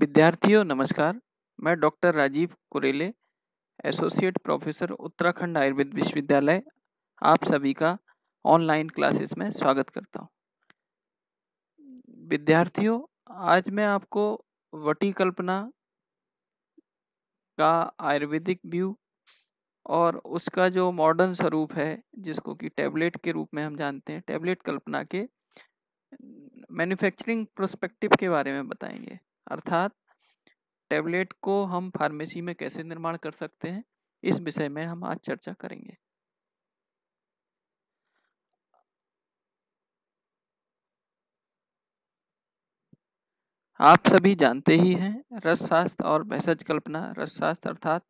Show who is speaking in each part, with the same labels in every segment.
Speaker 1: विद्यार्थियों नमस्कार मैं doctor Rajiv Kurele associate professor Uttarakhand Ayurved विश्वविद्यालय आप सभी का ऑनलाइन क्लासेस में स्वागत करता हूँ विद्यार्थियों आज मैं आपको कल्पना का आयुर्वेदिक व्यू और उसका जो मॉडर्न स्वरूप है जिसको कि टैबलेट के रूप में हम जानते हैं टैबलेट कल्पना के मैन्युफैक्चरिंग प्रोस्पेक्टिव के बारे में बताएंगे अर्थात टैबलेट को हम फार्मेसी में कैसे निर्माण कर सकते हैं इस विषय में हम आज चर्चा करेंगे आप सभी जानते ही हैं रसशास्त्र और भैसज कल्पना रसशास्त्र अर्थात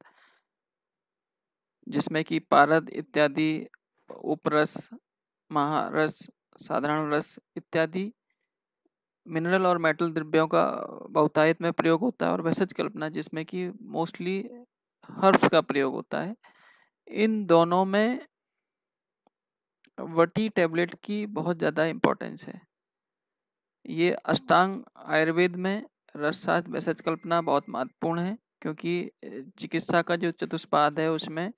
Speaker 1: जिसमें कि पारद इत्यादि उपरस महारस साधारण रस इत्यादि मिनरल और मेटल द्रव्यों का बहुतायत में प्रयोग होता है और वैसे कल्पना जिसमें कि मोस्टली हर्ब्स का प्रयोग होता है इन दोनों में वटी टैबलेट की बहुत ज़्यादा इम्पोर्टेंस है ये अष्टांग आयुर्वेद में रसशास्त्र वैसे कल्पना बहुत महत्वपूर्ण है क्योंकि चिकित्सा का जो चतुष्पाद है उसमें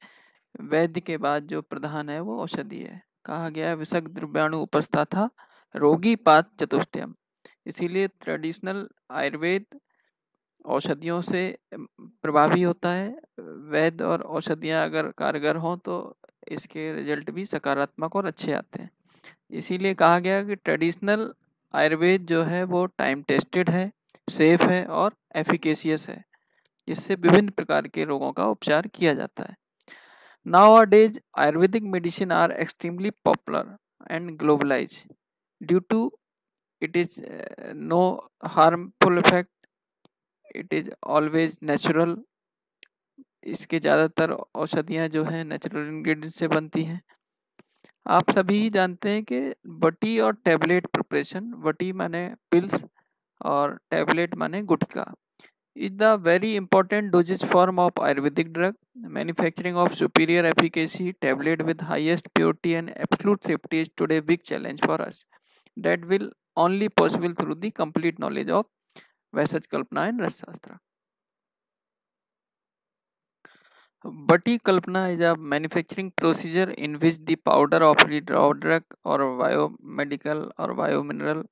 Speaker 1: वैद्य के बाद जो प्रधान है वो औषधि है कहा गया है विषक द्रव्याणु उपस्था था रोगी पात चतुष्टयम इसीलिए ट्रेडिशनल आयुर्वेद औषधियों से प्रभावी होता है वैद और औषधियाँ अगर कारगर हों तो इसके रिजल्ट भी सकारात्मक और अच्छे आते हैं इसीलिए कहा गया कि ट्रेडिशनल आयुर्वेद जो है वो टाइम टेस्टेड है सेफ है और एफिकेसियस है जिससे विभिन्न प्रकार के रोगों का उपचार किया जाता है nowadays Ayurvedic medicine are extremely popular and globalize due to it is uh, no harmful effect it is always natural इसके ज़्यादातर औषधियाँ जो हैं नेचुरल इन्ग्रीडियंट से बनती हैं आप सभी जानते हैं कि बटी और टैबलेट प्रिपरेशन बटी माने पिल्स और टैबलेट माने गुटका is the very important dosages form of Ayurvedic drug manufacturing of superior efficacy tablet with highest purity and absolute safety is today big challenge for us that will only possible through the complete knowledge of vaisaj kalpana and ras shastra बटी कल्पना is a manufacturing procedure in which the powder of drug और biomedical और biomineral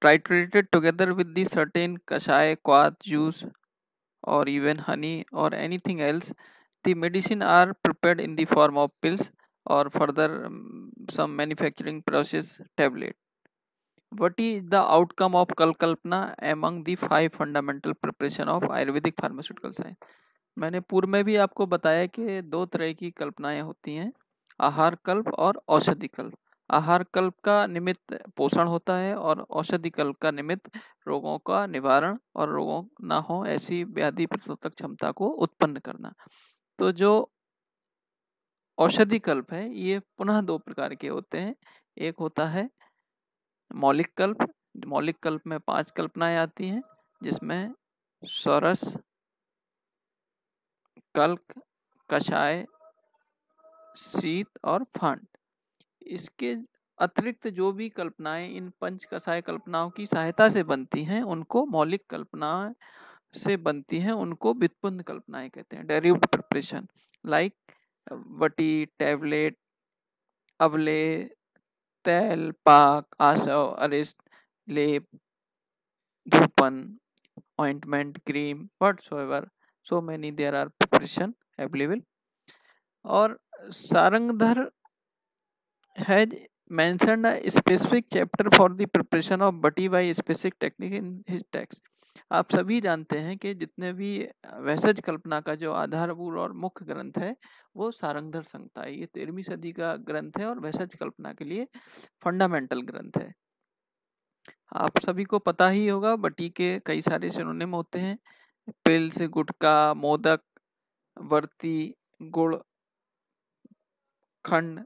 Speaker 1: triturated together with the certain कसाय क्वात juice और even honey और anything else the medicine are prepared in the form of pills और further some manufacturing process tablet what is the outcome of kalkalpana among the five fundamental preparation of ayurvedic pharmaceutical science मैंने पूर्व में भी आपको बताया कि दो तरह की कल्पनाएं होती हैं आहार कल्प और औषधि कल्प आहार कल्प का निमित्त पोषण होता है और औषधि कल्प का निमित्त रोगों का निवारण और रोगों ना हो ऐसी व्याधि प्रतिरोधक क्षमता को उत्पन्न करना तो जो औषधि कल्प है ये पुनः दो प्रकार के होते हैं एक होता है मौलिक कल्प मौलिक कल्प में पांच कल्पनाएं आती हैं जिसमें स्वरस कल्क कषाय शीत और फंड इसके अतिरिक्त जो भी कल्पनाएं इन पंच कषाय कल्पनाओं की सहायता से बनती हैं उनको मौलिक कल्पना से बनती हैं उनको व्युत्पन्न कल्पनाएं कहते हैं डेरिव प्रिपरेशन लाइक वटी टैबलेट अवले तेल पाक आसव अरिस्ट लेप धूपन ointment cream whatsoever so many there are preparation available और Sharangdhar has mentioned a specific chapter for the preparation of bati by specific technique in his text आप सभी जानते हैं कि जितने भी वैसज कल्पना का जो आधारभूत और मुख्य ग्रंथ है वो सारंगधर संहिता है ये तेरहवीं सदी का ग्रंथ है और वैसज कल्पना के लिए फंडामेंटल ग्रंथ है आप सभी को पता ही होगा बटी के कई सारे सिनोनिम होते हैं पेल से गुटका मोदक वर्ती गुड़ खंड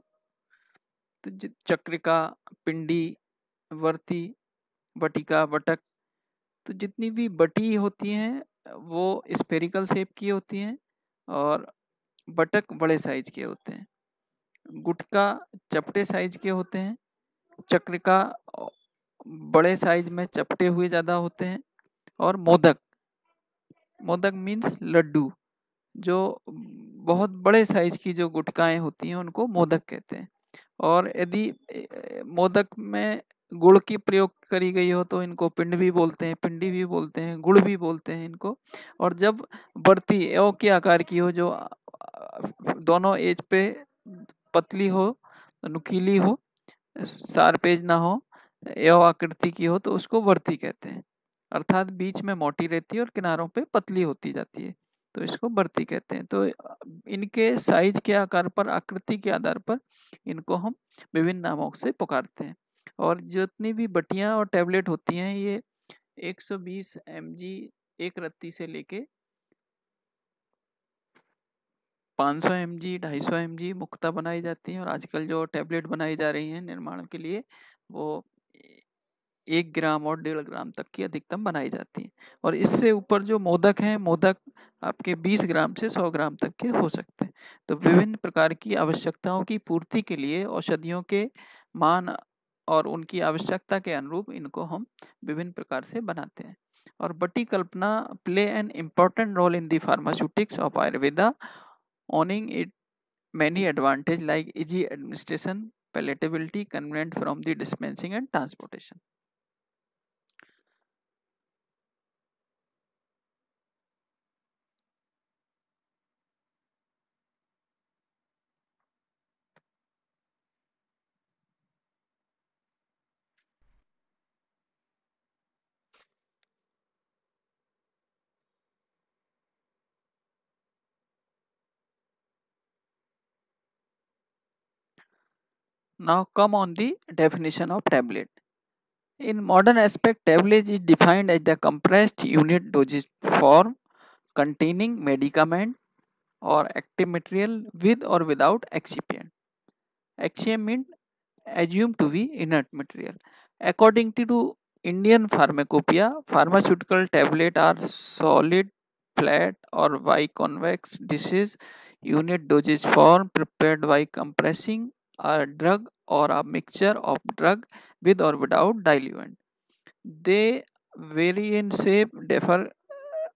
Speaker 1: चक्रिका पिंडी वर्ती बटिका बटक तो जितनी भी बटी होती हैं वो स्पेरिकल शेप की होती हैं और बटक बड़े साइज के होते हैं गुटका चपटे साइज के होते हैं चक्रिका बड़े साइज में चपटे हुए ज़्यादा होते हैं और मोदक मोदक मीन्स लड्डू जो बहुत बड़े साइज की जो गुटकाएं होती हैं उनको मोदक कहते हैं और यदि मोदक में गुड़ की प्रयोग करी गई हो तो इनको पिंड भी बोलते हैं पिंडी भी बोलते हैं गुड़ भी बोलते हैं इनको और जब बढ़ती एव के आकार की हो जो दोनों एज पे पतली हो नुकीली हो सार पेज ना हो एव आकृति की हो तो उसको बढ़ती कहते हैं अर्थात बीच में मोटी रहती है और किनारों पे पतली होती जाती है तो इसको बढ़ती कहते हैं तो इनके साइज के आकार पर आकृति के आधार पर इनको हम विभिन्न नामों से पुकारते हैं और जितनी भी बटियाँ और टैबलेट होती हैं ये 120 सौ बीस एम जी एक रत्ती से लेके 500 सौ एम जी ढाई सौ एम जी मुख्ता बनाई जाती हैं और आजकल जो टैबलेट बनाई जा रही हैं निर्माण के लिए वो एक ग्राम और डेढ़ ग्राम तक की अधिकतम बनाई जाती है और इससे ऊपर जो मोदक हैं मोदक आपके 20 ग्राम से 100 ग्राम तक के हो सकते हैं तो विभिन्न प्रकार की आवश्यकताओं की पूर्ति के लिए औषधियों के मान और उनकी आवश्यकता के अनुरूप इनको हम विभिन्न प्रकार से बनाते हैं और बटी कल्पना play an important role in the pharmaceutics of Ayurveda owning it many advantage like easy administration palatability convenient from the dispensing and transportation Now come on the definition of tablet. In modern aspect, tablet is defined as the compressed unit dosage form containing medicament or active material with or without excipient. Excipient means assumed to be inert material. According to Indian pharmacopoeia, pharmaceutical tablets are solid, flat or biconvex. This is unit dosage form prepared by compressing a drug or a mixture of drug with or without diluent. They vary in shape, differ uh,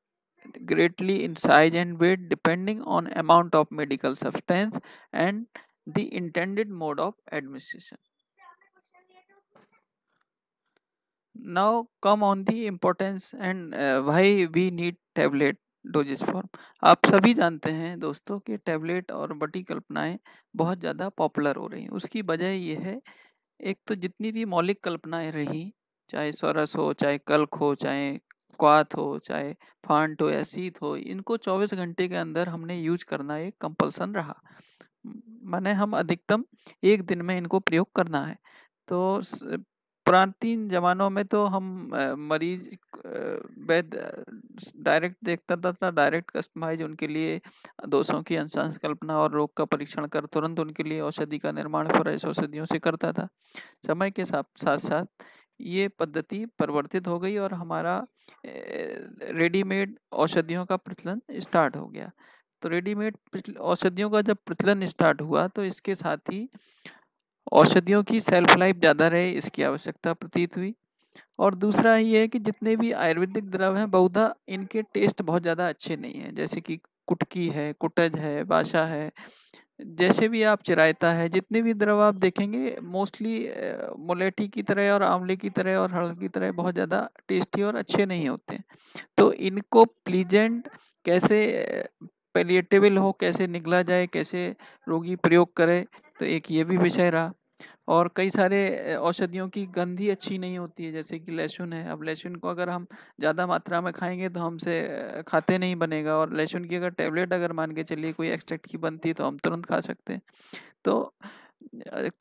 Speaker 1: greatly in size and weight depending on amount of medical substance and the intended mode of administration. Now come on the importance and uh, why we need tablet dosages form आप सभी जानते हैं दोस्तों कि tablet और बटी कल्पनाएं बहुत ज़्यादा पॉपुलर हो रही हैं उसकी वजह यह है एक तो जितनी भी मौलिक कल्पनाएं रही चाहे स्वरस हो चाहे कल्क हो चाहे क्वात हो चाहे फांट हो या सीत हो इनको 24 घंटे के अंदर हमने यूज करना एक कंपल्सन रहा माने हम अधिकतम एक दिन में इनको प्रयोग करना है तो प्राचीन जमानों में तो हम मरीज वैद डायरेक्ट देखता था, था डायरेक्ट कस्टमाइज उनके लिए दोषों की कल्पना और रोग का परीक्षण कर तुरंत उनके लिए औषधि का निर्माण फ्रेश औषधियों से करता था समय के साथ साथ साथ ये पद्धति परिवर्तित हो गई और हमारा रेडीमेड औषधियों का प्रचलन स्टार्ट हो गया तो रेडीमेड औषधियों का जब प्रचलन स्टार्ट हुआ तो इसके साथ ही औषधियों की सेल्फ लाइफ ज़्यादा रहे इसकी आवश्यकता प्रतीत हुई और दूसरा ये है कि जितने भी आयुर्वेदिक द्रव हैं बहुधा इनके टेस्ट बहुत ज़्यादा अच्छे नहीं हैं जैसे कि कुटकी है कुटज है बाशा है जैसे भी आप चिरायता है जितने भी द्रव आप देखेंगे मोस्टली मोलेटी की तरह और आंवले की तरह और हल की तरह बहुत ज़्यादा टेस्टी और अच्छे नहीं होते तो इनको प्लीजेंट कैसे पेलिएटेबल हो कैसे निकला जाए कैसे रोगी प्रयोग करे तो एक ये भी विषय रहा और कई सारे औषधियों की गंध ही अच्छी नहीं होती है जैसे कि लहसुन है अब लहसुन को अगर हम ज़्यादा मात्रा में खाएंगे तो हमसे खाते नहीं बनेगा और लहसुन की अगर टैबलेट अगर मान के चलिए कोई एक्सट्रैक्ट की बनती है तो हम तुरंत खा सकते हैं तो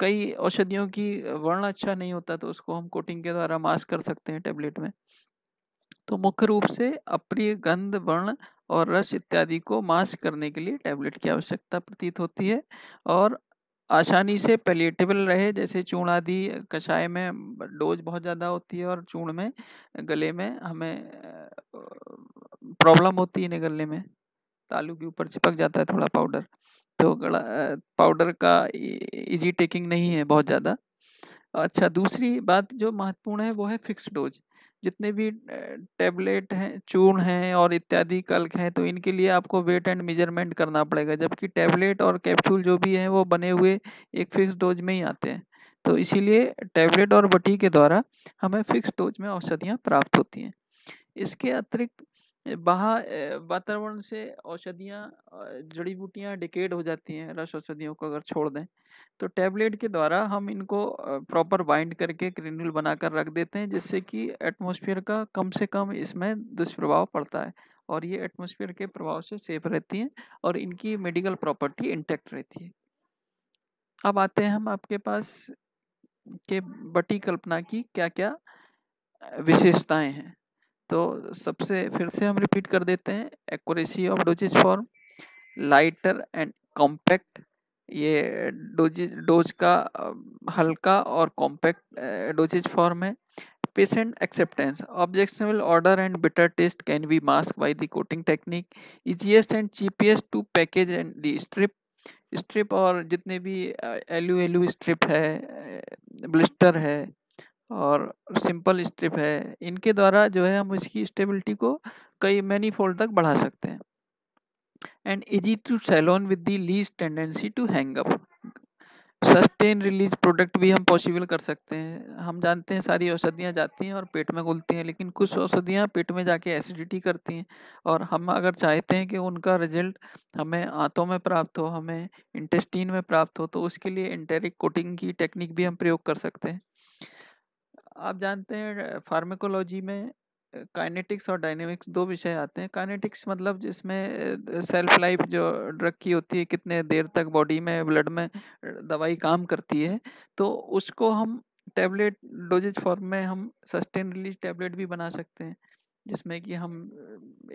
Speaker 1: कई औषधियों की वर्ण अच्छा नहीं होता तो उसको हम कोटिंग के द्वारा मास्क कर सकते हैं टैबलेट में तो मुख्य रूप से अप्रिय गंध वर्ण और रस इत्यादि को मास करने के लिए टैबलेट की आवश्यकता प्रतीत होती है और आसानी से पेलेटेबल रहे जैसे चूण आदि कषाय में डोज बहुत ज़्यादा होती है और चूण में गले में हमें प्रॉब्लम होती है निकलने गले में तालू के ऊपर चिपक जाता है थोड़ा पाउडर तो गला पाउडर का इजी e-, टेकिंग नहीं है बहुत ज़्यादा अच्छा दूसरी बात जो महत्वपूर्ण है वो है फिक्स डोज जितने भी टैबलेट हैं चूर्ण हैं और इत्यादि कल्क हैं तो इनके लिए आपको वेट एंड मेजरमेंट करना पड़ेगा जबकि टैबलेट और कैप्सूल जो भी हैं वो बने हुए एक फिक्स डोज में ही आते हैं तो इसीलिए टैबलेट और बटी के द्वारा हमें फिक्स डोज में औषधियाँ प्राप्त होती हैं इसके अतिरिक्त बाहर वातावरण से औषधियाँ जड़ी बूटियाँ डिकेड हो जाती हैं रस औषधियों को अगर छोड़ दें तो टैबलेट के द्वारा हम इनको प्रॉपर बाइंड करके ग्रेन्यूल बनाकर रख देते हैं जिससे कि एटमॉस्फेयर का कम से कम इसमें दुष्प्रभाव पड़ता है और ये एटमॉस्फेयर के प्रभाव से सेफ रहती हैं और इनकी मेडिकल प्रॉपर्टी इंटेक्ट रहती है अब आते हैं हम आपके पास के बटी कल्पना की क्या क्या विशेषताएँ हैं तो सबसे फिर से हम रिपीट कर देते हैं accuracy of dosages for lighter and compact ये डोजेज डोज का हल्का और कॉम्पैक्ट डोजेज फॉर्म है patient acceptance objectionable odour and bitter taste can be mask by the coating technique easiest and cheapest to package and the strip strip और जितने भी एलू एलू strip है blister है और सिंपल स्ट्रिप है इनके द्वारा जो है हम इसकी स्टेबिलिटी को कई मैनी फोल्ड तक बढ़ा सकते हैं and easy to swallow with the least tendency to hang up sustain release product भी हम पॉसिबल कर सकते हैं हम जानते हैं सारी औषधियाँ जाती हैं और पेट में घुलती हैं लेकिन कुछ औषधियाँ पेट में जाके एसिडिटी करती हैं और हम अगर चाहते हैं कि उनका रिजल्ट हमें आंतों में प्राप्त हो हमें इंटेस्टीन में प्राप्त हो तो उसके लिए इंटेरिक कोटिंग की टेक्निक भी हम प्रयोग कर सकते हैं आप जानते हैं फार्मेकोलॉजी में काइनेटिक्स और डायनेमिक्स दो विषय आते हैं काइनेटिक्स मतलब जिसमें सेल्फ लाइफ जो ड्रग की होती है कितने देर तक बॉडी में ब्लड में दवाई काम करती है तो उसको हम टैबलेट डोजेज फॉर्म में हम सस्टेन रिलीज टैबलेट भी बना सकते हैं जिसमें कि हम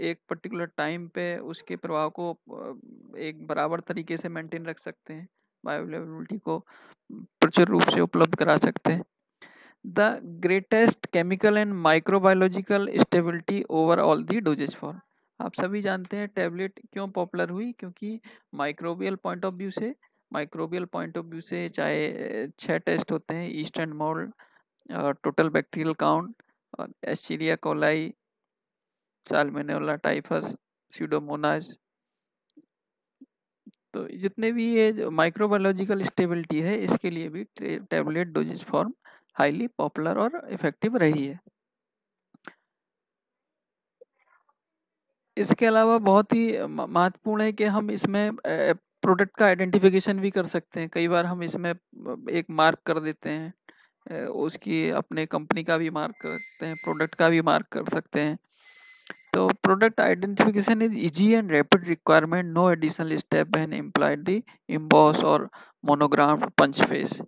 Speaker 1: एक पर्टिकुलर टाइम पे उसके प्रभाव को एक बराबर तरीके से मेंटेन रख सकते हैं बायोलेबिलिटी को प्रचुर रूप से उपलब्ध करा सकते हैं the greatest chemical and microbiological stability over all the dosages for आप सभी जानते हैं टैबलेट क्यों पॉपुलर हुई क्योंकि माइक्रोबियल पॉइंट ऑफ व्यू से माइक्रोबियल पॉइंट ऑफ व्यू से चाहे छह टेस्ट होते हैं yeast and mould total bacterial count और Escherichia coli salmonella typhus pseudomonas तो जितने भी ये माइक्रोबायोलॉजिकल स्टेबिलिटी है इसके लिए भी tablet dosages form highly popular और इफेक्टिव रही है इसके अलावा बहुत ही महत्वपूर्ण है कि हम इसमें प्रोडक्ट का आइडेंटिफिकेशन भी कर सकते हैं कई बार हम इसमें एक मार्क कर देते हैं उसकी अपने कंपनी का भी मार्क करते हैं प्रोडक्ट का भी मार्क कर सकते हैं तो product identification is easy and rapid requirement no additional step and employed the emboss और monogram punch face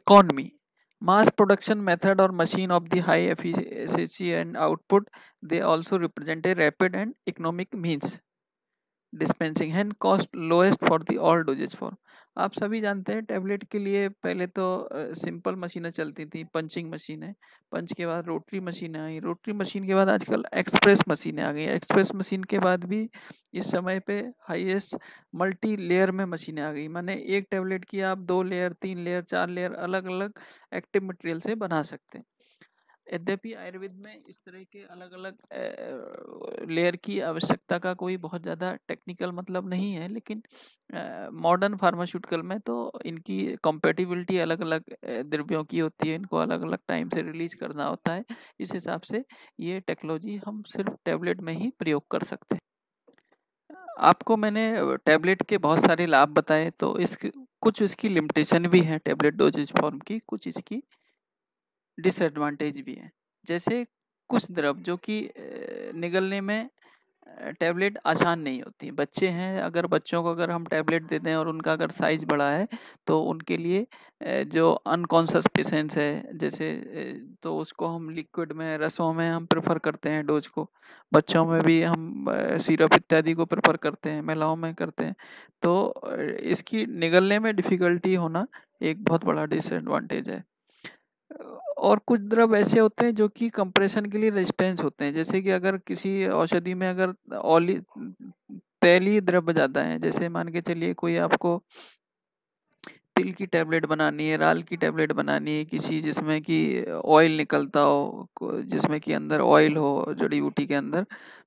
Speaker 1: economy mass production method or machine of the high efficiency and output they also represent a rapid and economic means dispensing hand cost lowest for the all doses for आप सभी जानते हैं tablet के लिए पहले तो simple मशीनें चलती थी पंचिंग मशीनें पंच के बाद रोटरी मशीनें आई रोटरी मशीन के बाद आजकल एक्सप्रेस मशीनें आ गई एक्सप्रेस मशीन के बाद भी इस समय पे हाईएस्ट मल्टी लेयर में मशीनें आ गई माने एक टैबलेट की आप दो लेयर तीन लेयर चार लेयर अलग अलग एक्टिव मटेरियल से बना सकते हैं यद्यपि आयुर्वेद में इस तरह के अलग अलग लेयर की आवश्यकता का कोई बहुत ज़्यादा टेक्निकल मतलब नहीं है लेकिन मॉडर्न फार्मास्यूटिकल में तो इनकी कॉम्पेटिबिलिटी अलग अलग द्रव्यों की होती है इनको अलग अलग टाइम से रिलीज करना होता है इस हिसाब से ये टेक्नोलॉजी हम सिर्फ टैबलेट में ही प्रयोग कर सकते हैं आपको मैंने टैबलेट के बहुत सारे लाभ बताए तो इस कुछ इसकी लिमिटेशन भी है टैबलेट डोजेज फॉर्म की कुछ इसकी डिसएडवांटेज भी है जैसे कुछ द्रव जो कि निगलने में टैबलेट आसान नहीं होती बच्चे हैं अगर बच्चों को अगर हम टैबलेट दे दें और उनका अगर साइज बड़ा है तो उनके लिए जो अनकॉन्सस पेशेंस है जैसे तो उसको हम लिक्विड में रसों में हम प्रेफर करते हैं डोज को बच्चों में भी हम सिरप इत्यादि को प्रेफर करते हैं महिलाओं में करते हैं तो इसकी निगलने में डिफ़िकल्टी होना एक बहुत बड़ा डिसएडवांटेज है और कुछ द्रव ऐसे होते हैं जो कि कंप्रेशन के लिए रेजिस्टेंस होते हैं जैसे कि अगर किसी औषधि में अगर ऑली तैली द्रव जाता है जैसे मान के चलिए कोई आपको तिल की टैबलेट बनानी है राल की टैबलेट बनानी है किसी जिसमें कि ऑयल निकलता हो जिसमें कि अंदर ऑयल हो जड़ी बूटी के अंदर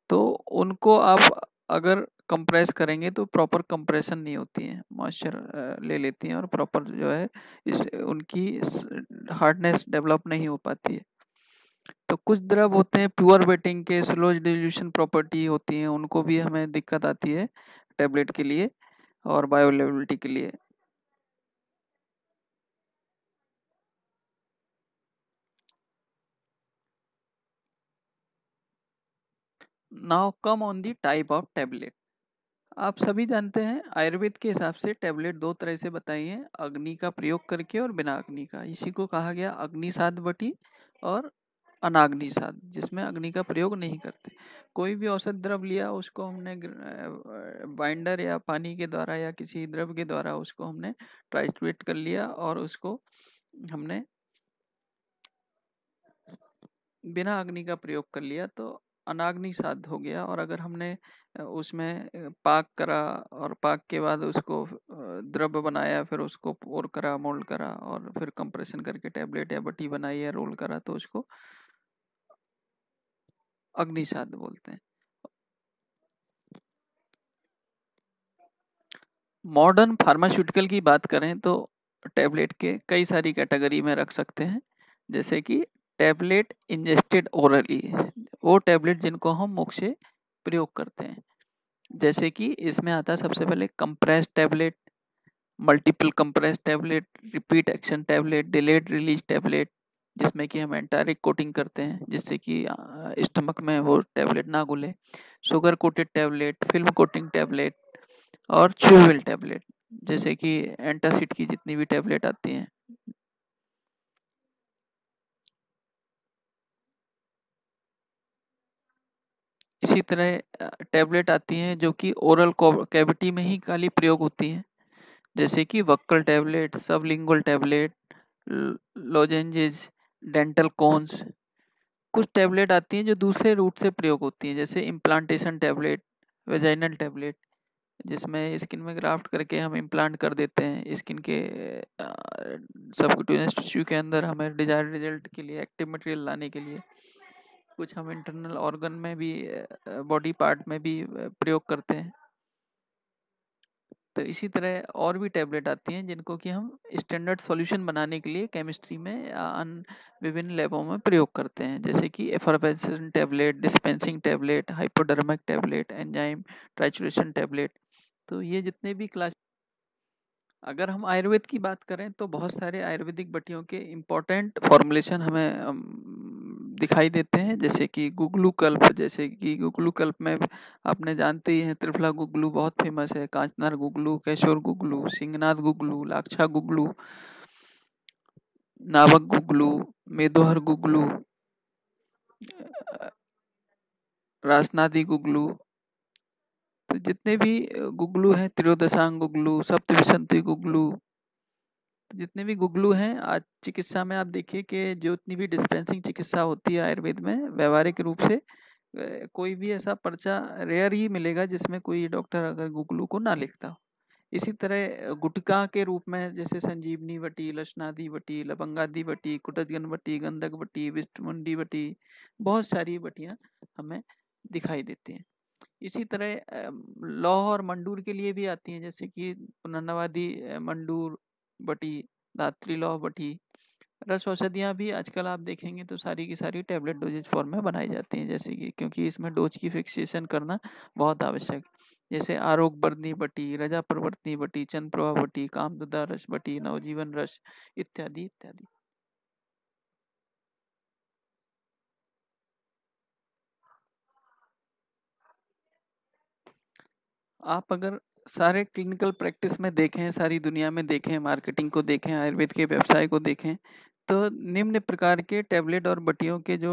Speaker 1: तो उनको आप अगर कंप्रेस करेंगे तो प्रॉपर कंप्रेशन नहीं होती है मॉइस्चर ले लेती हैं और प्रॉपर जो है इस उनकी हार्डनेस डेवलप नहीं हो पाती है तो कुछ द्रव होते हैं प्योर वेटिंग के स्लो डिल्यूशन प्रॉपर्टी होती है उनको भी हमें दिक्कत आती है टेबलेट के लिए और बायोलेबिलिटी के लिए now come on the type of tablet आप सभी जानते हैं आयुर्वेद के हिसाब से टैबलेट दो तरह से बताई है अग्नि का प्रयोग करके और बिना अग्नि का इसी को कहा गया अग्नि साध बटी और अनाग्नि साध जिसमें अग्नि का प्रयोग नहीं करते कोई भी औसत द्रव लिया उसको हमने बाइंडर या पानी के द्वारा या किसी द्रव के द्वारा उसको हमने ट्राइट्रेट कर लिया और उसको हमने बिना अग्नि का प्रयोग कर लिया तो अनाग्नि साध हो गया और अगर हमने उसमें पाक करा और पाक के बाद उसको द्रव बनाया फिर उसको पोर करा मोल्ड करा और फिर कंप्रेशन करके टैबलेट या बटी बनाई या रोल करा तो उसको अग्निसाध बोलते हैं मॉडर्न फार्मास्यूटिकल की बात करें तो टैबलेट के कई सारी कैटेगरी में रख सकते हैं जैसे कि टैबलेट इंजेस्टेड ओरली वो टैबलेट जिनको हम मुख से प्रयोग करते हैं जैसे कि इसमें आता है सबसे पहले compress tablet multiple compress tablet repeat action tablet delayed release tablet जिसमें कि हम एंटारिक कोटिंग करते हैं जिससे कि स्टमक में वो टैबलेट ना घुले sugar coated tablet film coating tablet और च्यूविल टैबलेट जैसे कि एंटासिड की जितनी भी टैबलेट आती हैं इसी तरह टैबलेट आती हैं जो कि ओरल कैविटी में ही खाली प्रयोग होती हैं जैसे कि buccal tablet sublingual tablet lozenges dental cones कुछ टैबलेट आती हैं जो दूसरे रूट से प्रयोग होती हैं जैसे इम्प्लांटेशन टैबलेट वेजाइनल टैबलेट जिसमें स्किन में ग्राफ्ट करके हम इम्प्लांट कर देते हैं स्किन के सब टिश्यू के अंदर हमें डिजायर्ड रिजल्ट के लिए एक्टिव मटेरियल लाने के लिए कुछ हम इंटरनल ऑर्गन में भी बॉडी पार्ट में भी प्रयोग करते हैं तो इसी तरह और भी टैबलेट आती हैं जिनको कि हम स्टैंडर्ड सॉल्यूशन बनाने के लिए केमिस्ट्री में या अन्य विभिन्न लैबों में प्रयोग करते हैं जैसे कि effervescent tablet dispensing tablet hypodermic tablet enzyme trituration tablet तो ये जितने भी क्लास अगर हम आयुर्वेद की बात करें तो बहुत सारे आयुर्वेदिक बटियों के इम्पोर्टेंट फॉर्मुलेशन हमें दिखाई देते हैं जैसे कि गुगलू कल्प जैसे कि गुगलू कल्प में आपने जानते ही हैं त्रिफला गुगलू बहुत फेमस है कांचनार गुगलू केशोर गुगलू सिंहनाथ गुगलू लाक्षा गुगलू नावक गुगलू मेदोहर गुगलू राजनादी गुगलू तो जितने भी गुगलू हैं त्रियोदशांग गुगलू सप्तविशंति गुगलू तो जितने भी गुगलू हैं आज चिकित्सा में आप देखिए कि जो इतनी भी डिस्पेंसिंग चिकित्सा होती है आयुर्वेद में व्यवहारिक रूप से कोई भी ऐसा पर्चा रेयर ही मिलेगा जिसमें कोई डॉक्टर अगर गुगलू को ना लिखता हो इसी तरह गुटका के रूप में जैसे संजीवनी वटी लशनादी वटी लबंगादि वटी कुटजगन वटी गंधक वटी विष्टमुंडी वटी बहुत सारी वटियाँ हमें दिखाई देती हैं इसी तरह लौह और मंडूर के लिए भी आती हैं जैसे कि पुनर्नवादी मंडूर बटी दात्री लॉ बटी रस औषधियाँ भी आजकल आप देखेंगे तो सारी की सारी टैबलेट डोजेज फॉर्म में बनाई जाती हैं जैसे कि क्योंकि इसमें डोज की फिक्सेशन करना बहुत आवश्यक जैसे आरोग्य बर्दनी बटी रजा प्रवर्तनी बटी चंद प्रभा बटी दुदा रस बटी नवजीवन रस इत्यादि इत्यादि आप अगर सारे क्लिनिकल प्रैक्टिस में देखें सारी दुनिया में देखें मार्केटिंग को देखें आयुर्वेद के व्यवसाय को देखें तो निम्न प्रकार के टैबलेट और बटियों के जो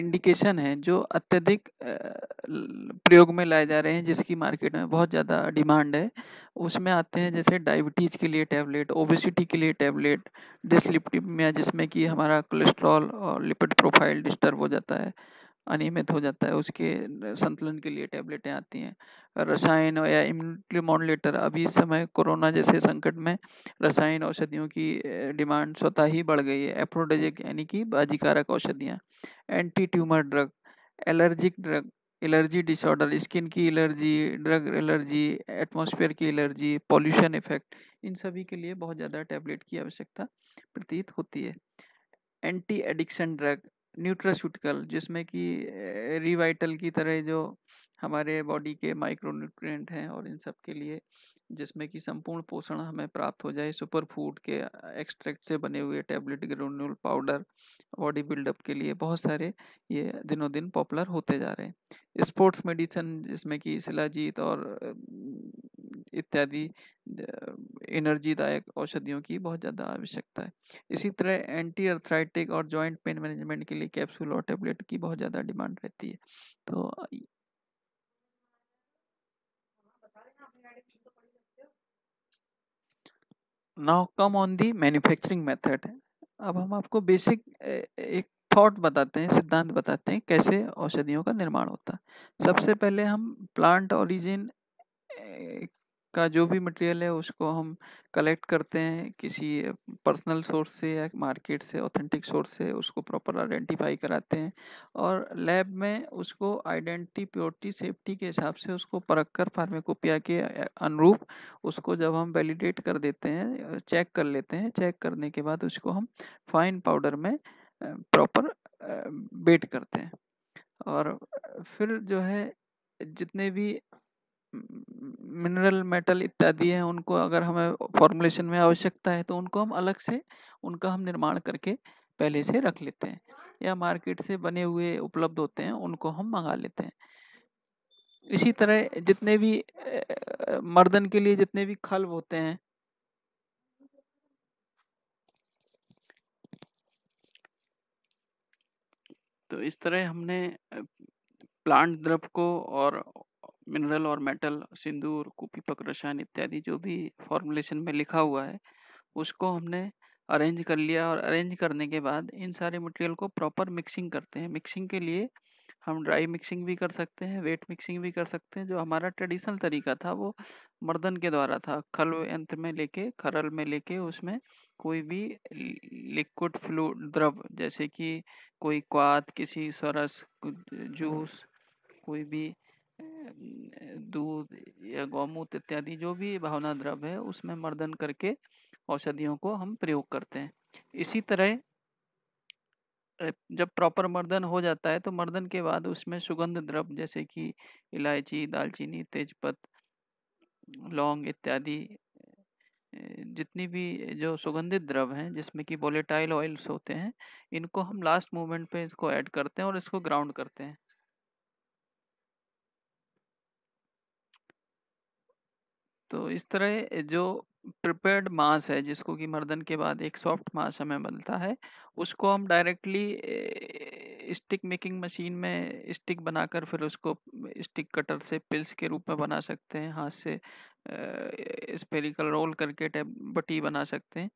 Speaker 1: इंडिकेशन हैं जो अत्यधिक प्रयोग में लाए जा रहे हैं जिसकी मार्केट में बहुत ज़्यादा डिमांड है उसमें आते हैं जैसे डायबिटीज़ के लिए टैबलेट ओबेसिटी के लिए टैबलेट डिसलिप्टिमिया जिसमें कि हमारा कोलेस्ट्रॉल और लिपिड प्रोफाइल डिस्टर्ब हो जाता है अनियमित हो जाता है उसके संतुलन के लिए टैबलेटें आती हैं रसायन या इम्यूनिटी मॉडलेटर अभी इस समय कोरोना जैसे संकट में रसायन औषधियों की डिमांड स्वतः ही बढ़ गई है एप्रोडेजिक यानी कि बाजीकारक औषधियाँ anti tumour drug allergic drug allergy disorder skin की एलर्जी ड्रग एलर्जी एटमॉस्फेयर की एलर्जी पॉल्यूशन इफेक्ट इन सभी के लिए बहुत ज़्यादा टैबलेट की आवश्यकता प्रतीत होती है एंटी एडिक्शन ड्रग न्यूट्रास्यूटिकल जिसमें कि रिवाइटल की तरह जो हमारे बॉडी के माइक्रोन्यूट्रिएंट हैं और इन सब के लिए जिसमें कि संपूर्ण पोषण हमें प्राप्त हो जाए सुपर फूड के एक्सट्रैक्ट से बने हुए tablet granule powder body build up के लिए बहुत सारे ये दिनों दिन पॉपुलर होते जा रहे हैं स्पोर्ट्स मेडिसिन जिसमें कि शिलाजीत और इत्यादि एनर्जीदायक औषधियों की बहुत ज़्यादा आवश्यकता है इसी तरह एंटी अर्थराइटिक और जॉइंट पेन मैनेजमेंट के लिए कैप्सूल और टेबलेट की बहुत ज़्यादा डिमांड रहती है तो now come on the manufacturing method अब हम आपको बेसिक एक थॉट बताते हैं सिद्धांत बताते हैं कैसे औषधियों का निर्माण होता है सबसे पहले हम प्लांट ओरिजिन का जो भी मटेरियल है उसको हम कलेक्ट करते हैं किसी पर्सनल सोर्स से या मार्केट से ऑथेंटिक सोर्स से उसको प्रॉपर आइडेंटिफाई कराते हैं और लैब में उसको आइडेंटिटी प्योरिटी सेफ्टी के हिसाब से उसको परख कर फार्मेकोपिया के अनुरूप उसको जब हम वैलिडेट कर देते हैं चेक कर लेते हैं चेक करने के बाद उसको हम फाइन पाउडर में प्रॉपर बेट करते हैं और फिर जो है जितने भी मिनरल मेटल इत्यादि है उनको अगर हमें फॉर्मुलेशन में आवश्यकता है तो उनको हम अलग से उनका हम निर्माण करके पहले से रख लेते हैं या मार्केट से बने हुए उपलब्ध होते हैं उनको हम मंगा लेते हैं इसी तरह जितने भी मर्दन के लिए जितने भी खल्ब होते हैं तो इस तरह हमने प्लांट द्रव को और मिनरल और मेटल सिंदूर कुपीपक रसायन इत्यादि जो भी फॉर्मुलेशन में लिखा हुआ है उसको हमने अरेंज कर लिया और अरेंज करने के बाद इन सारे मटेरियल को प्रॉपर मिक्सिंग करते हैं मिक्सिंग के लिए हम ड्राई मिक्सिंग भी कर सकते हैं वेट मिक्सिंग भी कर सकते हैं जो हमारा ट्रेडिशनल तरीका था वो मर्दन के द्वारा था खल यंत्र में लेके खरल में लेके उसमें कोई भी लिक्विड फ्लू द्रव जैसे कि कोई क्वात किसी सरस जूस कोई भी दूध या गौमूत्र इत्यादि जो भी भावना द्रव है उसमें मर्दन करके औषधियों को हम प्रयोग करते हैं इसी तरह जब प्रॉपर मर्दन हो जाता है तो मर्दन के बाद उसमें सुगंध द्रव जैसे कि इलायची दालचीनी तेजपत लौंग इत्यादि जितनी भी जो सुगंधित द्रव हैं जिसमें कि वोलेटाइल ऑयल्स होते हैं इनको हम लास्ट मोमेंट पे इसको ऐड करते हैं और इसको ग्राउंड करते हैं तो इस तरह जो प्रिपेयर्ड मास है जिसको कि मर्दन के बाद एक सॉफ्ट मास हमें मिलता है उसको हम डायरेक्टली स्टिक मेकिंग मशीन में स्टिक बनाकर फिर उसको स्टिक कटर से पिल्स के रूप में बना सकते हैं हाथ से स्पेरिकल रोल करके बटी बना सकते हैं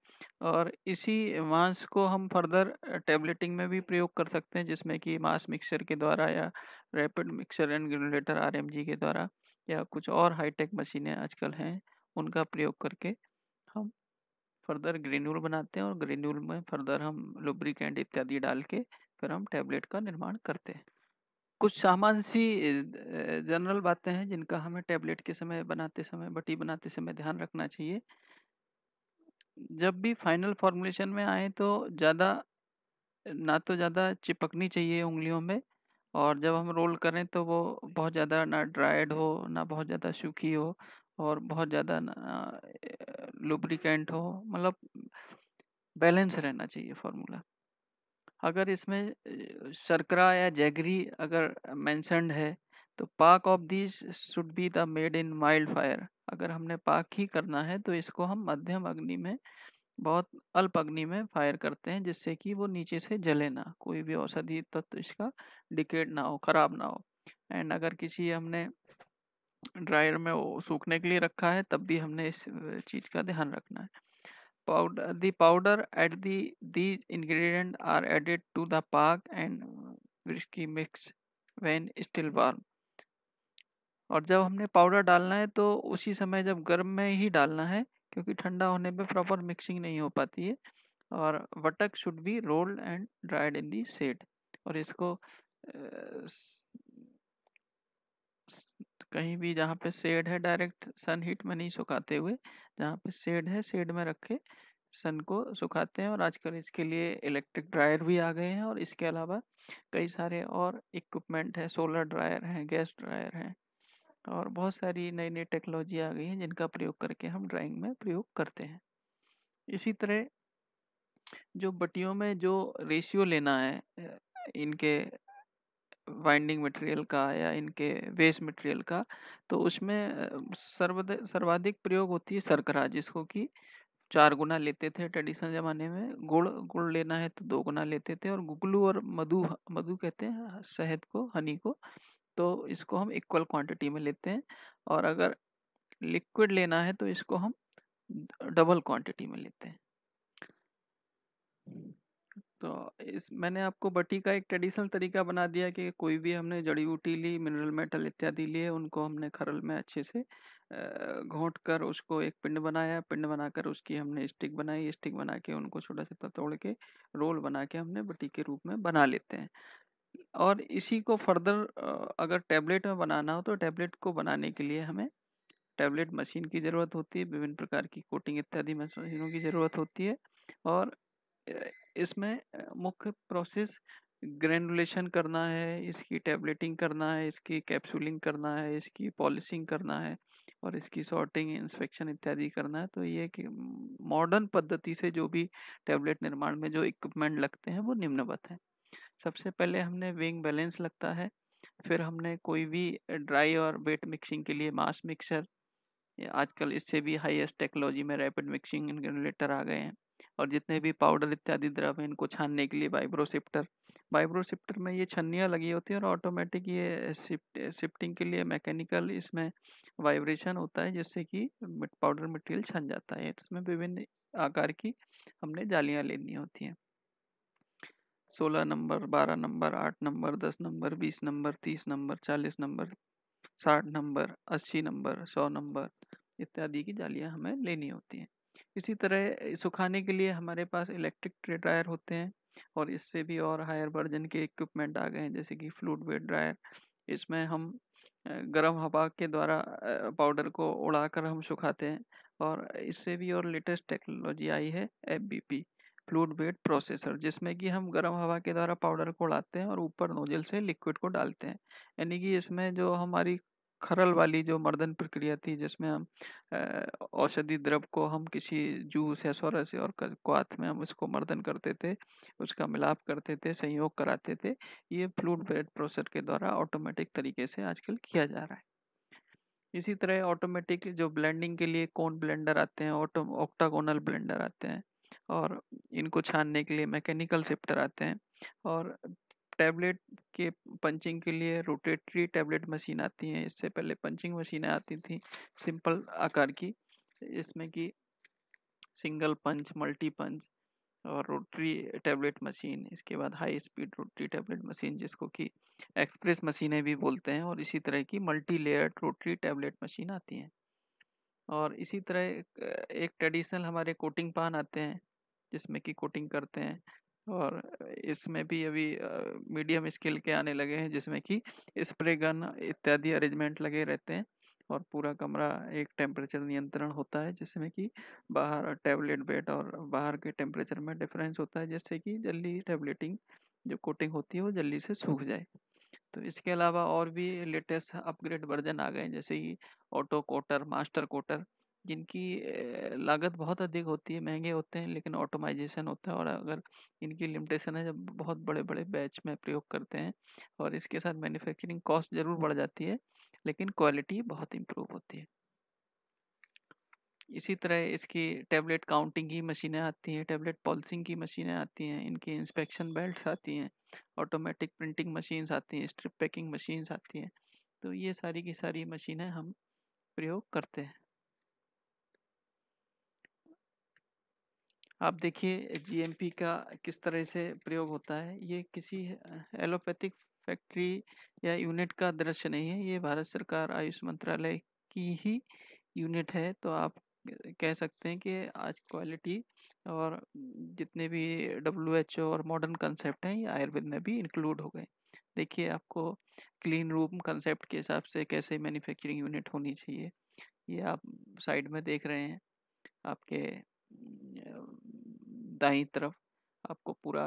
Speaker 1: और इसी मांस को हम फर्दर टेबलेटिंग में भी प्रयोग कर सकते हैं जिसमें कि मांस मिक्सर के द्वारा या rapid mixer and granulator RMG के द्वारा या कुछ और हाईटेक मशीनें आजकल हैं उनका प्रयोग करके हम फर्दर ग्रेन्यूल बनाते हैं और ग्रेन्यूल में फर्दर हम लुब्रिकेंट इत्यादि डाल के फिर हम टैबलेट का निर्माण करते हैं कुछ सामान्य सी जनरल बातें हैं जिनका हमें टैबलेट के समय बनाते समय बटी बनाते समय ध्यान रखना चाहिए जब भी फाइनल फॉर्मुलेशन में आए तो ज़्यादा ना तो ज़्यादा चिपकनी चाहिए उंगलियों में और जब हम रोल करें तो वो बहुत ज़्यादा ना ड्राइड हो ना बहुत ज़्यादा सूखी हो और बहुत ज़्यादा ना लुब्रिकेंट हो मतलब बैलेंस रहना चाहिए फार्मूला अगर इसमें शर्करा या जैगरी अगर मैंसनड है तो पाक of this should be the made in mild fire अगर हमने पाक ही करना है तो इसको हम मध्यम अग्नि में बहुत अल्प अग्नि में फायर करते हैं जिससे कि वो नीचे से जले ना कोई भी औषधि तत्व इसका डिकेट ना हो खराब ना हो एंड अगर किसी हमने ड्रायर में वो सूखने के लिए रखा है तब भी हमने इस चीज़ का ध्यान रखना है powder the powder at the these ingredient are added to the paak and whisky mix when still warm और जब हमने पाउडर डालना है तो उसी समय जब गर्म में ही डालना है क्योंकि ठंडा होने पे प्रॉपर मिक्सिंग नहीं हो पाती है और vatak should be rolled and dried in the shade और इसको कहीं भी जहाँ पे सेड है डायरेक्ट सन हीट में नहीं सुखाते हुए जहाँ पे सेड है सेड में रखे सन को सुखाते हैं और आजकल इसके लिए इलेक्ट्रिक ड्रायर भी आ गए हैं और इसके अलावा कई सारे और इक्विपमेंट है सोलर ड्रायर हैं गैस ड्रायर हैं और बहुत सारी नई नई टेक्नोलॉजी आ गई हैं जिनका प्रयोग करके हम ड्राइंग में प्रयोग करते हैं इसी तरह जो बटियों में जो रेशियो लेना है इनके वाइंडिंग मटेरियल का या इनके वेस्ट मटेरियल का तो उसमें सर्वद सर्वाधिक प्रयोग होती है सरकरा जिसको कि चार गुना लेते थे ट्रेडिशनल ज़माने में गुड़ गुड़ लेना है तो दो गुना लेते थे और गुगलू और मधु मधु कहते हैं शहद को हनी को तो इसको हम इक्वल क्वांटिटी में लेते हैं और अगर लिक्विड लेना है तो इसको हम डबल क्वांटिटी में लेते हैं तो इस मैंने आपको बटी का एक ट्रेडिशनल तरीका बना दिया कि कोई भी हमने जड़ी बूटी ली मिनरल मेटल इत्यादि लिए उनको हमने खरल में अच्छे से घोंट कर उसको एक पिंड बनाया पिंड बनाकर उसकी हमने स्टिक बनाई स्टिक बना के उनको छोटा छोटा तोड़ के रोल बना के हमने बटी के रूप में बना लेते हैं और इसी को फर्दर अगर टैबलेट में बनाना हो तो टैबलेट को बनाने के लिए हमें टैबलेट मशीन की ज़रूरत होती है विभिन्न प्रकार की कोटिंग इत्यादि मशीनों की ज़रूरत होती है और इसमें मुख्य प्रोसेस ग्रेनुलेशन करना है इसकी टैबलेटिंग करना है इसकी कैप्सूलिंग करना है इसकी पॉलिशिंग करना है और इसकी सॉर्टिंग इंस्पेक्शन इत्यादि करना है तो ये कि मॉडर्न पद्धति से जो भी टैबलेट निर्माण में जो इक्विपमेंट लगते हैं वो निम्नवत हैं सबसे पहले हमने विंग बैलेंस लगता है फिर हमने कोई भी ड्राई और वेट मिक्सिंग के लिए मास मिक्सर आजकल इससे भी हाईएस्ट टेक्नोलॉजी में रैपिड मिक्सिंग इनगुलेटर आ गए हैं और जितने भी पाउडर इत्यादि द्रव हैं इनको छानने के लिए वाइब्रोसिप्टर वाइब्रोसिप्टर में ये छन्नियाँ लगी होती है और ऑटोमेटिक ये शिफ्ट शिफ्टिंग के लिए मैकेनिकल इसमें वाइब्रेशन होता है जिससे कि पाउडर मटेरियल छन जाता है इसमें विभिन्न आकार की हमने जालियाँ लेनी होती हैं सोलह नंबर बारह नंबर आठ नंबर दस नंबर बीस नंबर तीस नंबर चालीस नंबर साठ नंबर अस्सी नंबर सौ नंबर इत्यादि की जालियाँ हमें लेनी होती हैं इसी तरह सुखाने के लिए हमारे पास इलेक्ट्रिक ट्रे ड्रायर होते हैं और इससे भी और हायर वर्जन के इक्विपमेंट आ गए हैं जैसे कि फ्लूड वेट ड्रायर इसमें हम गर्म हवा के द्वारा पाउडर को उड़ाकर हम सुखाते हैं और इससे भी और लेटेस्ट टेक्नोलॉजी आई है एफ फ्लूड बेड प्रोसेसर जिसमें कि हम गर्म हवा के द्वारा पाउडर को उड़ाते हैं और ऊपर नोजल से लिक्विड को डालते हैं यानी कि इसमें जो हमारी खरल वाली जो मर्दन प्रक्रिया थी जिसमें हम औषधि द्रव को हम किसी जूस या सोरस और क्वाथ में हम इसको मर्दन करते थे उसका मिलाप करते थे संयोग कराते थे ये फ्लूड ब्रेड प्रोसेसर के द्वारा ऑटोमेटिक तरीके से आजकल किया जा रहा है इसी तरह ऑटोमेटिक जो ब्लेंडिंग के लिए कौन ब्लेंडर आते हैं ऑटो ऑक्टागोनल ब्लेंडर आते हैं और इनको छानने के लिए मैकेनिकल सेप्टर आते हैं और टैबलेट के पंचिंग के लिए रोटेटरी टैबलेट मशीन आती हैं इससे पहले पंचिंग मशीनें आती थी सिंपल आकार की इसमें कि सिंगल पंच मल्टी पंच और रोटरी टैबलेट मशीन इसके बाद high speed rotary tablet machine जिसको कि एक्सप्रेस मशीनें भी बोलते हैं और इसी तरह की multi layer rotary tablet machine आती हैं और इसी तरह एक ट्रेडिशनल हमारे कोटिंग पान आते हैं जिसमें कि कोटिंग करते हैं और इसमें भी अभी मीडियम स्केल के आने लगे हैं जिसमें कि स्प्रे गन इत्यादि अरेंजमेंट लगे रहते हैं और पूरा कमरा एक टेम्परेचर नियंत्रण होता है जिसमें कि बाहर टैबलेट बेड और बाहर के टेम्परेचर में डिफरेंस होता है जिससे कि जल्दी टैबलेटिंग जो कोटिंग होती है वो जल्दी से सूख हम्म। जाए तो इसके अलावा और भी लेटेस्ट अपग्रेड वर्जन आ गए जैसे कि ऑटो कोटर मास्टर कोटर जिनकी लागत बहुत अधिक होती है महंगे होते हैं लेकिन ऑटोमाइजेशन होता है और अगर इनकी लिमिटेशन है जब बहुत बड़े बड़े बैच में प्रयोग करते हैं और इसके साथ मैन्युफैक्चरिंग कॉस्ट ज़रूर बढ़ जाती है लेकिन क्वालिटी बहुत इम्प्रूव होती है इसी तरह इसकी टैबलेट काउंटिंग की मशीनें आती हैं टैबलेट पॉलिसिंग की मशीनें आती हैं इनकी इंस्पेक्शन बेल्ट आती हैं ऑटोमेटिक प्रिंटिंग मशीन्स आती हैं स्ट्रिप पैकिंग मशीन्स आती हैं तो ये सारी की सारी मशीनें हम प्रयोग करते हैं आप देखिए जीएमपी का किस तरह से प्रयोग होता है ये किसी एलोपैथिक फैक्ट्री या यूनिट का दृश्य नहीं है ये भारत सरकार आयुष मंत्रालय की ही यूनिट है तो आप कह सकते हैं कि आज क्वालिटी और जितने भी डब्ल्यू एच ओ और मॉडर्न कंसेप्ट हैं ये आयुर्वेद में भी इंक्लूड हो गए देखिए आपको क्लीन रूम कंसेप्ट के हिसाब से कैसे मैन्युफैक्चरिंग यूनिट होनी चाहिए ये आप साइड में देख रहे हैं आपके दाई तरफ आपको पूरा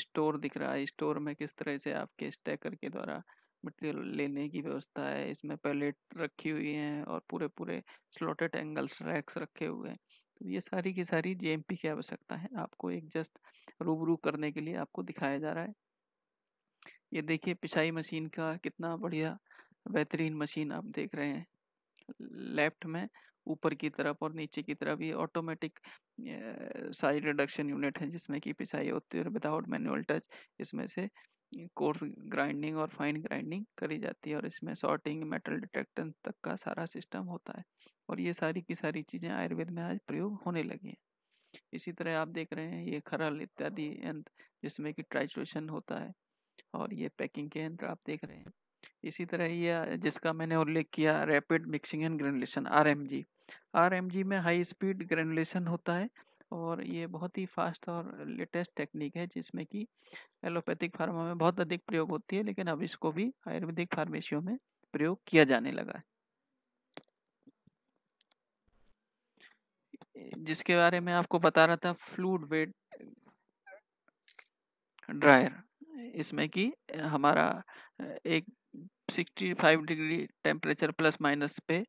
Speaker 1: स्टोर दिख रहा है स्टोर में किस तरह से आपके स्टैकर के द्वारा मटेरियल लेने की व्यवस्था है इसमें पैलेट रखी हुई हैं और पूरे पूरे स्लॉटेड एंगल्स रैक्स रखे हुए हैं तो ये सारी की सारी पी की आवश्यकता है आपको एक जस्ट रूबरू करने के लिए आपको दिखाया जा रहा है ये देखिए पिसाई मशीन का कितना बढ़िया बेहतरीन मशीन आप देख रहे हैं लेफ्ट में ऊपर की तरफ और नीचे की तरफ ये ऑटोमेटिक साइज रिडक्शन यूनिट है जिसमें कि पिसाई होती है और विदाउट मैनुअल टच इसमें से कोर्स ग्राइंडिंग और फाइन ग्राइंडिंग करी जाती है और इसमें सॉर्टिंग मेटल डिटेक्टन तक का सारा सिस्टम होता है और ये सारी की सारी चीज़ें आयुर्वेद में आज प्रयोग होने लगी हैं इसी तरह आप देख रहे हैं ये खरल इत्यादि यंत्र जिसमें कि ट्राइसोशन होता है और ये पैकिंग के यंत्र आप देख रहे हैं इसी तरह ये जिसका मैंने उल्लेख किया rapid mixing and granulation R M G R M G में हाई स्पीड ग्रेनुलेशन होता है और ये बहुत ही फास्ट और लेटेस्ट टेक्निक है जिसमें कि एलोपैथिक फार्मा में बहुत अधिक प्रयोग होती है लेकिन अब इसको भी आयुर्वेदिक फार्मेसियों में प्रयोग किया जाने लगा है जिसके बारे में आपको बता रहा था फ्लूड वेट ड्रायर इसमें कि हमारा एक 65 डिग्री टेम्परेचर प्लस माइनस पे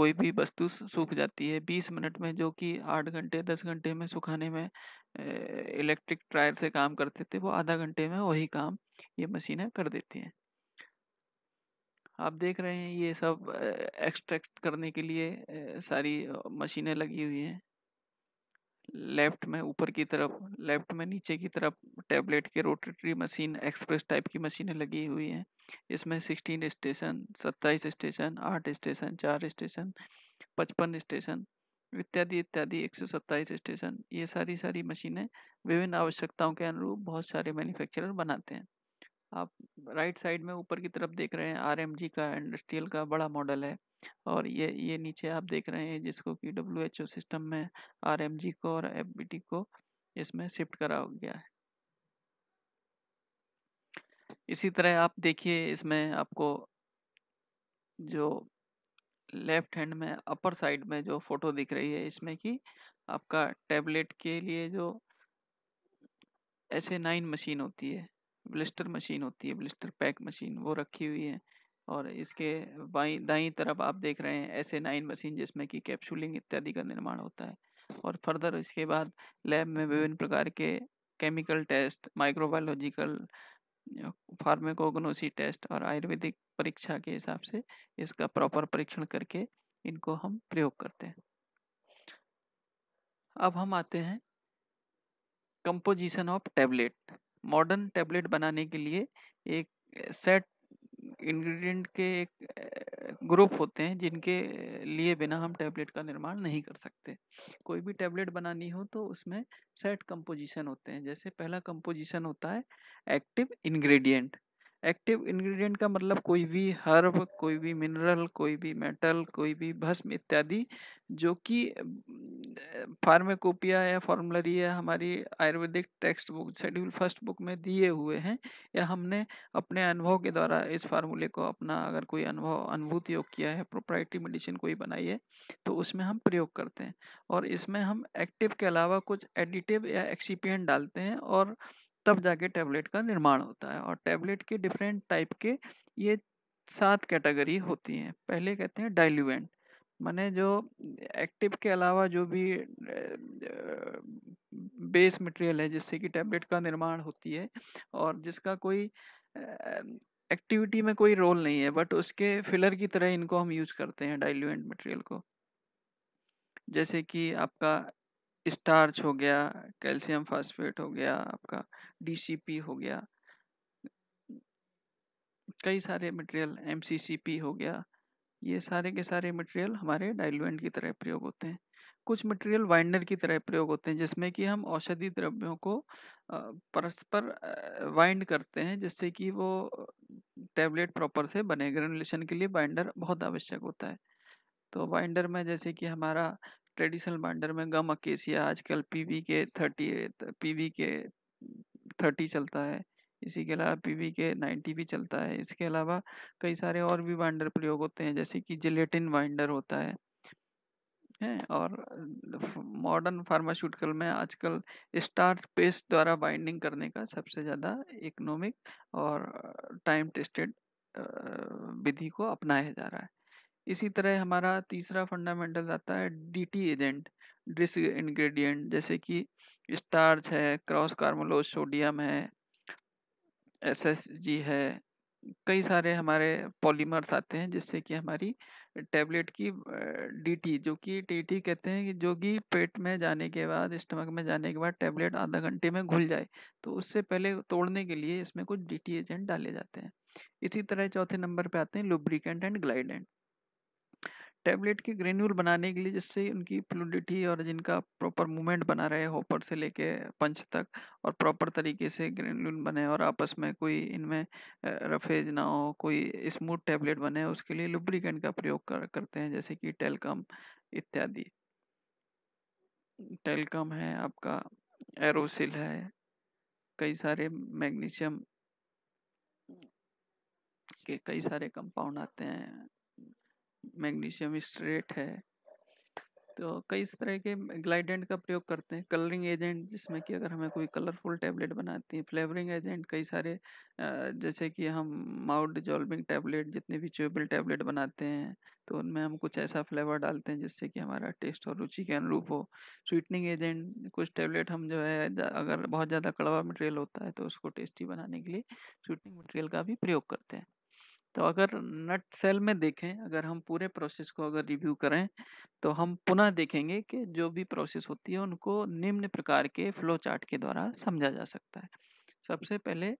Speaker 1: कोई भी वस्तु सूख जाती है बीस मिनट में जो कि आठ घंटे दस घंटे में सुखाने में इलेक्ट्रिक ट्रायर से काम करते थे वो आधा घंटे में वही काम ये मशीनें कर देती हैं आप देख रहे हैं ये सब एक्सट्रैक्ट करने के लिए सारी मशीनें लगी हुई हैं लेफ्ट में ऊपर की तरफ लेफ्ट में नीचे की तरफ टैबलेट के रोटेटरी मशीन एक्सप्रेस टाइप की मशीनें लगी हुई हैं इसमें सिक्सटीन स्टेशन सत्ताईस स्टेशन आठ स्टेशन चार स्टेशन पचपन स्टेशन इत्यादि इत्यादि एक सौ सत्ताईस स्टेशन ये सारी सारी मशीनें विभिन्न आवश्यकताओं के अनुरूप बहुत सारे मैन्युफैक्चरर बनाते हैं आप राइट साइड में ऊपर की तरफ देख रहे हैं आरएमजी का इंडस्ट्रियल का बड़ा मॉडल है और ये ये नीचे आप देख रहे हैं जिसको कि डब्ल्यू एच ओ सिस्टम में आरएमजी को और एफ को इसमें शिफ्ट करा गया है इसी तरह आप देखिए इसमें आपको जो लेफ्ट हैंड में अपर साइड में जो फोटो दिख रही है इसमें कि आपका टैबलेट के लिए जो ऐसे नाइन मशीन होती है ब्लिस्टर मशीन होती है ब्लिस्टर पैक मशीन वो रखी हुई है और इसके बाई दाई तरफ आप देख रहे हैं ऐसे नाइन मशीन जिसमें कि कैप्सूलिंग इत्यादि का निर्माण होता है और फर्दर इसके बाद लैब में विभिन्न प्रकार के chemical test microbiological pharmacognosy test और आयुर्वेदिक परीक्षा के हिसाब से इसका प्रॉपर परीक्षण करके इनको हम प्रयोग करते हैं अब हम आते हैं composition of tablet modern tablet बनाने के लिए एक सेट इंग्रेडिएंट के एक ग्रुप होते हैं जिनके लिए बिना हम टैबलेट का निर्माण नहीं कर सकते कोई भी टैबलेट बनानी हो तो उसमें सेट कंपोजिशन होते हैं जैसे पहला कंपोजिशन होता है एक्टिव इंग्रेडिएंट एक्टिव इंग्रेडिएंट का मतलब कोई भी हर्ब कोई भी मिनरल कोई भी मेटल कोई भी भस्म इत्यादि जो कि फार्मेकोपिया या फॉर्मुलरी या हमारी आयुर्वेदिक text book schedule first book में दिए हुए हैं या हमने अपने अनुभव के द्वारा इस फार्मूले को अपना अगर कोई अनुभव अनुभूत योग किया है प्रोप्राइटी मेडिसिन कोई बनाई है तो उसमें हम प्रयोग करते हैं और इसमें हम एक्टिव के अलावा कुछ एडिटिव या एक्सीपियन डालते हैं और तब जाके टैबलेट का निर्माण होता है और टैबलेट के डिफरेंट टाइप के ये सात कैटेगरी होती हैं पहले कहते हैं डाइल्यूएंट माने जो एक्टिव के अलावा जो भी बेस मटेरियल है जिससे कि टैबलेट का निर्माण होती है और जिसका कोई एक्टिविटी में कोई रोल नहीं है बट उसके फिलर की तरह इनको हम यूज करते हैं डाइल्यूएंट मटेरियल को जैसे कि आपका स्टार्च हो गया कैल्शियम फास्फेट हो गया आपका डीसीपी हो गया कई सारे मटेरियल एमसीसीपी हो गया ये सारे के सारे मटेरियल हमारे डाइलुएंट की तरह प्रयोग होते हैं कुछ मटेरियल वाइंडर की तरह प्रयोग होते हैं जिसमें कि हम औषधि द्रव्यों को परस्पर वाइंड करते हैं जिससे कि वो टैबलेट प्रॉपर से बने ग्रेनुलेशन के लिए बाइंडर बहुत आवश्यक होता है तो वाइंडर में जैसे कि हमारा ट्रेडिशनल बाइंडर में गम अकेसिया आजकल PV K thirty PV K thirty चलता है इसी के अलावा पीवी के नाइन्टी भी चलता है इसके अलावा कई सारे और भी बाइंडर प्रयोग होते हैं जैसे कि जिलेटिन बाइंडर होता है हैं और मॉडर्न फार्मास्यूटिकल में आजकल स्टार पेस्ट द्वारा बाइंडिंग करने का सबसे ज़्यादा इकोनॉमिक और टाइम टेस्टेड विधि को अपनाया जा रहा है इसी तरह हमारा तीसरा फंडामेंटल आता है डीटी एजेंट ड्रिस इंग्रेडिएंट जैसे कि स्टार्च है क्रॉस कार्मोलोज सोडियम है एसएसजी है कई सारे हमारे पॉलीमर्स आते हैं जिससे कि हमारी टैबलेट की डीटी जो कि टीटी कहते हैं कि जो कि पेट में जाने के बाद स्टमक में जाने के बाद टैबलेट आधा घंटे में घुल जाए तो उससे पहले तोड़ने के लिए इसमें कुछ डीटी एजेंट डाले जाते हैं इसी तरह चौथे नंबर पे आते हैं लुब्रिकेंट एंड ग्लाइडेंट टैबलेट के ग्रेन्यूल बनाने के लिए जिससे उनकी फ्लूडिटी और जिनका प्रॉपर मूवमेंट बना रहे होपर से लेके पंच तक और प्रॉपर तरीके से ग्रेन्यूल बने और आपस में कोई इनमें रफेज ना हो कोई स्मूथ टैबलेट बने उसके लिए लुब्रिकेंट का प्रयोग कर, करते हैं जैसे कि टेलकम इत्यादि टेलकम है आपका एरोसिल है कई सारे मैग्नीशियम के कई सारे कंपाउंड आते हैं मैग्नीशियम स्ट्रेट है तो कई इस तरह के ग्लाइडेंट का प्रयोग करते हैं कलरिंग एजेंट जिसमें कि अगर हमें कोई कलरफुल टैबलेट बनाती है फ्लेवरिंग एजेंट कई सारे जैसे कि हम माउथ डिजॉल्विंग टैबलेट जितने भी च्यूएबल टैबलेट बनाते हैं तो उनमें हम कुछ ऐसा फ्लेवर डालते हैं जिससे कि हमारा टेस्ट और रुचि के अनुरूप हो स्वीटनिंग एजेंट कुछ टैबलेट हम जो है अगर बहुत ज़्यादा कड़वा मटेरियल होता है तो उसको टेस्टी बनाने के लिए स्वीटनिंग मटेरियल का भी प्रयोग करते हैं तो अगर नट सेल में देखें अगर हम पूरे प्रोसेस को अगर रिव्यू करें तो हम पुनः देखेंगे कि जो भी प्रोसेस होती है उनको निम्न प्रकार के फ्लो चार्ट के द्वारा समझा जा सकता है सबसे पहले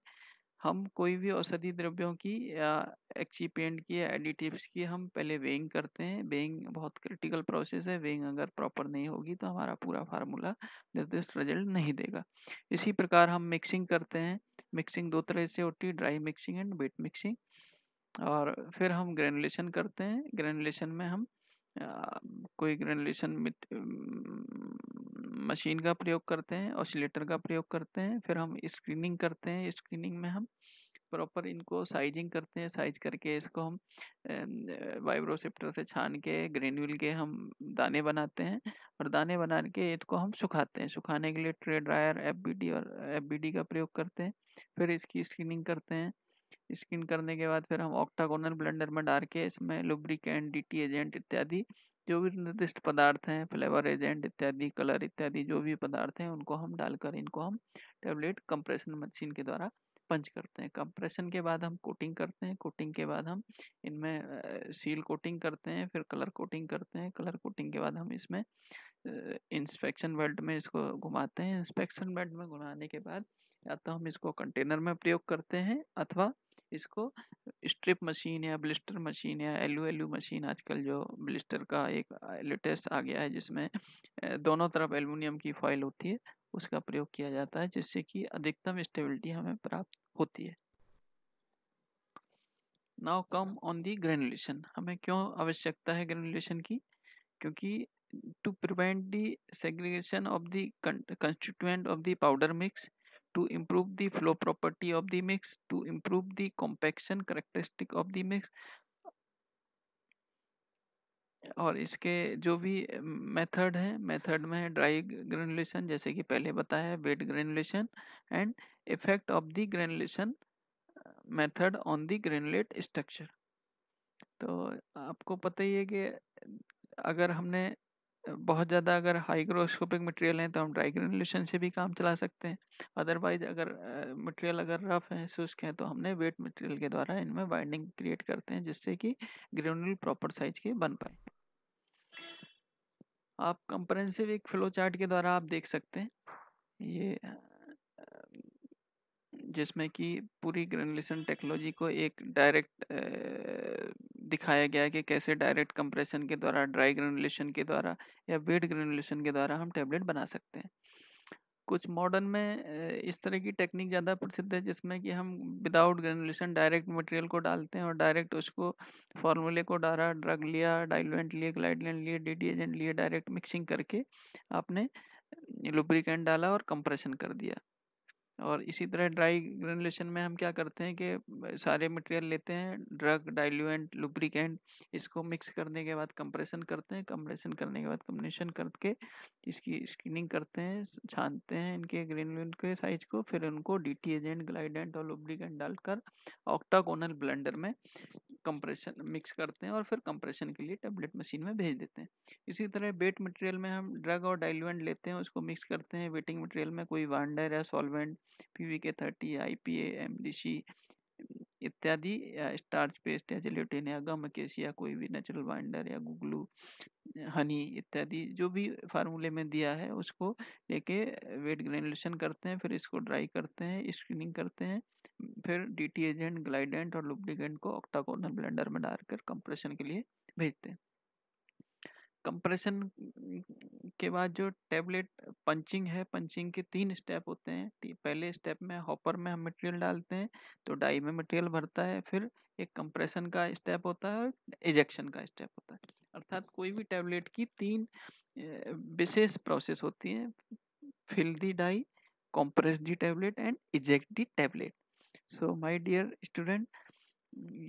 Speaker 1: हम कोई भी औषधि द्रव्यों की या एक्सीपेंट की या एडिटिव्स की हम पहले वेइंग करते हैं वेइंग बहुत क्रिटिकल प्रोसेस है वेइंग अगर प्रॉपर नहीं होगी तो हमारा पूरा फार्मूला निर्दिष्ट रिजल्ट नहीं देगा इसी प्रकार हम मिक्सिंग करते हैं मिक्सिंग दो तरह से होती है dry mixing and wet mixing और फिर हम ग्रेनुलेशन करते हैं ग्रेनुलेशन में हम आ, कोई ग्रेनुलेशन मशीन का प्रयोग करते हैं ऑसिलेटर का प्रयोग करते हैं फिर हम स्क्रीनिंग करते हैं स्क्रीनिंग में हम प्रॉपर इनको साइजिंग करते हैं साइज करके इसको हम वाइब्रोसेप्टर से छान के ग्रेन्यूल के हम दाने बनाते हैं और दाने बना के इसको हम सुखाते हैं सुखाने के लिए ट्रे ड्रायर एफ और एफ का प्रयोग करते हैं फिर इसकी स्क्रीनिंग करते हैं स्किन करने के बाद फिर हम ऑक्टागोनल ब्लेंडर में डाल के इसमें लुब्रिकेंट डी एजेंट इत्यादि जो भी निर्दिष्ट पदार्थ हैं फ्लेवर एजेंट इत्यादि कलर इत्यादि जो भी पदार्थ हैं उनको हम डालकर इनको हम टेबलेट कंप्रेशन मशीन के द्वारा पंच करते हैं कंप्रेशन के बाद हम कोटिंग करते हैं कोटिंग के बाद हम इनमें सील कोटिंग करते हैं फिर कलर कोटिंग करते हैं कलर कोटिंग के बाद हम इसमें इंस्पेक्शन बेल्ट में इसको घुमाते हैं इंस्पेक्शन बेल्ट में घुमाने के बाद या तो हम इसको कंटेनर में प्रयोग करते हैं अथवा इसको स्ट्रिप मशीन या ब्लिस्टर मशीन या एलू एलू मशीन आजकल जो ब्लिस्टर का एक लेटेस्ट आ गया है जिसमें दोनों तरफ एल्यूमिनियम की फॉइल होती है उसका प्रयोग किया जाता है जिससे कि अधिकतम स्टेबिलिटी हमें प्राप्त होती है now come on the granulation हमें क्यों आवश्यकता है ग्रेनुलेशन की क्योंकि to prevent the segregation of the constituent of the powder mix to improve the flow property of the mix to improve the compaction characteristic of the mix और इसके जो भी मेथड है मेथड में है ड्राई ग्रेनुलेशन जैसे कि पहले बताया wet granulation and effect of the granulation method on the granulate structure तो आपको पता ही है कि अगर हमने बहुत ज़्यादा अगर हाइग्रोस्कोपिक मटेरियल हैं तो हम ड्राई ग्रेनुलेशन से भी काम चला सकते हैं अदरवाइज अगर मटेरियल अगर रफ है शुष्क है तो हमने वेट मटेरियल के द्वारा इनमें बाइंडिंग क्रिएट करते हैं जिससे कि ग्रेनुल प्रॉपर साइज के बन पाए आप कंप्रेंसिव एक फ्लो चार्ट के द्वारा आप देख सकते हैं ये जिसमें कि पूरी ग्रेनुलेशन टेक्नोलॉजी को एक डायरेक्ट दिखाया गया है कि कैसे डायरेक्ट कंप्रेशन के द्वारा ड्राई ग्रेनुलेशन के द्वारा या वेट ग्रेनुलेशन के द्वारा हम टेबलेट बना सकते हैं कुछ मॉडर्न में इस तरह की टेक्निक ज़्यादा प्रसिद्ध है जिसमें कि हम विदाउट ग्रेनुलेशन डायरेक्ट मटेरियल को डालते हैं और डायरेक्ट उसको फार्मूले को डाला ड्रग लिया डाइलेंट लिए ग्लाइडलाइन लिए डी एजेंट लिए डायरेक्ट मिक्सिंग करके आपने लुब्रिकेंट डाला और कंप्रेशन कर दिया और इसी तरह ड्राई ग्रेनुलेशन में हम क्या करते हैं कि सारे मटेरियल लेते हैं ड्रग डाइल्यूएंट लुब्रिकेंट इसको मिक्स करने के बाद कंप्रेशन करते हैं कंप्रेशन करने के बाद कम्बिनेशन करके इसकी स्क्रीनिंग करते हैं छानते हैं इनके ग्रेनुलेंट के साइज को फिर उनको डी एजेंट ग्लाइडेंट और लुब्रिकेंट डालकर ऑक्टाकोनल ब्लेंडर में कंप्रेशन मिक्स करते हैं और फिर कंप्रेशन के लिए टेबलेट मशीन में भेज देते हैं इसी तरह बेट मटेरियल में हम ड्रग और डाइल्यूएंट लेते हैं उसको मिक्स करते हैं वेटिंग मटेरियल में कोई वांडर या solvent P K thirty I P M D इत्यादि स्टार्च पेस्ट या जिलेटिन या गम केसिया कोई भी नेचुरल बाइंडर या गुगलू हनी इत्यादि जो भी फार्मूले में दिया है उसको लेके वेट ग्रेनुलेशन करते हैं फिर इसको ड्राई करते हैं स्क्रीनिंग करते हैं फिर डी एजेंट ग्लाइडेंट और लुब्डिगेंट को ऑक्टाकोनल ब्लेंडर में डालकर कंप्रेशन के लिए भेजते हैं कंप्रेशन के बाद जो टैबलेट पंचिंग है पंचिंग के तीन स्टेप होते हैं पहले स्टेप में हॉपर में हम मटेरियल डालते हैं तो डाई में मटेरियल भरता है फिर एक कंप्रेशन का स्टेप होता है और इजेक्शन का स्टेप होता है अर्थात कोई भी टैबलेट की तीन विशेष प्रोसेस होती है fill the die compress the tablet and eject the tablet so my dear student